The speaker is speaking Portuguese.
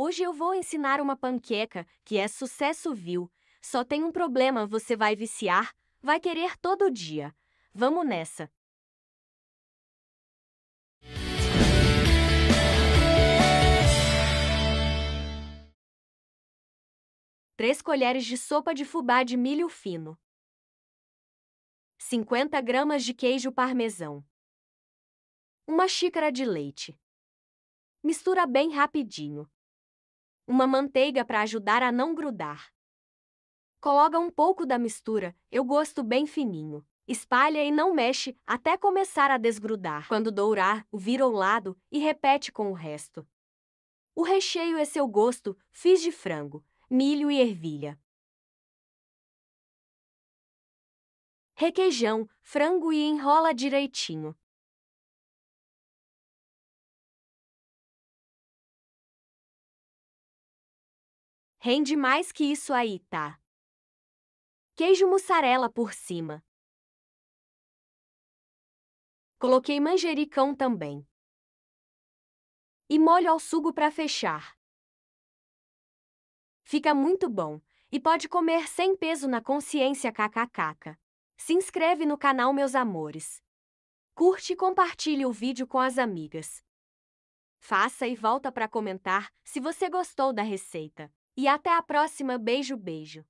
Hoje eu vou ensinar uma panqueca, que é sucesso viu. Só tem um problema, você vai viciar, vai querer todo dia. Vamos nessa! Três colheres de sopa de fubá de milho fino. 50 gramas de queijo parmesão. Uma xícara de leite. Mistura bem rapidinho uma manteiga para ajudar a não grudar. Coloca um pouco da mistura, eu gosto bem fininho. Espalha e não mexe até começar a desgrudar. Quando dourar, vira ao lado e repete com o resto. O recheio é seu gosto, fiz de frango, milho e ervilha. Requeijão, frango e enrola direitinho. Rende mais que isso aí, tá? Queijo mussarela por cima. Coloquei manjericão também. E molho ao sugo para fechar. Fica muito bom e pode comer sem peso na consciência kkkk. Se inscreve no canal meus amores. Curte e compartilhe o vídeo com as amigas. Faça e volta para comentar se você gostou da receita. E até a próxima, beijo, beijo.